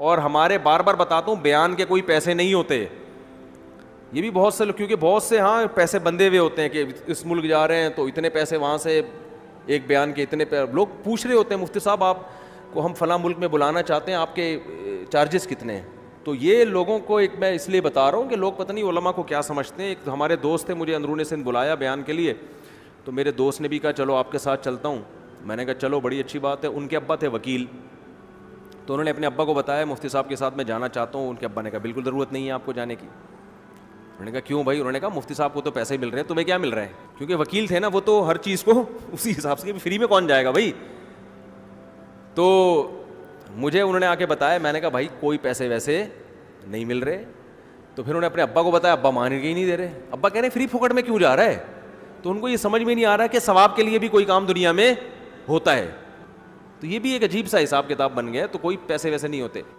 और हमारे बार बार बताता हूँ बयान के कोई पैसे नहीं होते ये भी बहुत से लोग क्योंकि बहुत से हाँ पैसे बंधे हुए होते हैं कि इस मुल्क जा रहे हैं तो इतने पैसे वहाँ से एक बयान के इतने लोग पूछ रहे होते हैं मुफ्ती साहब आप को हम फला मुल्क में बुलाना चाहते हैं आपके चार्जेस कितने हैं तो ये लोगों को एक मैं इसलिए बता रहा हूँ कि लोग पता नहीं को क्या समझते हैं एक तो हमारे दोस्त थे मुझे अंदरून सिंध बुलाया बयान के लिए तो मेरे दोस्त ने भी कहा चलो आपके साथ चलता हूँ मैंने कहा चलो बड़ी अच्छी बात है उनके अब्बा थे वकील तो उन्होंने अपने अब्बा को बताया मुफ्ती साहब के साथ मैं जाना चाहता हूँ उनके अब्बा ने कहा बिल्कुल ज़रूरत नहीं है आपको जाने की उन्होंने कहा क्यों भाई उन्होंने कहा मुफ्ती साहब को तो पैसे मिल रहे हैं तुम्हें क्या मिल रहा है क्योंकि वकील थे ना वो तो हर चीज़ को उसी हिसाब से फ्री में कौन जाएगा भाई तो मुझे उन्होंने आके बताया मैंने कहा भाई कोई पैसे वैसे नहीं मिल रहे तो फिर उन्होंने अपने अब्बा को बताया अब्बा मान के ही नहीं दे रहे अब्बा कह रहे फ्री फोकट में क्यों जा रहा है तो उनको ये समझ में नहीं आ रहा कि सवाब के लिए भी कोई काम दुनिया में होता है तो ये भी एक अजीब सा हिसाब किताब बन गया है तो कोई पैसे वैसे नहीं होते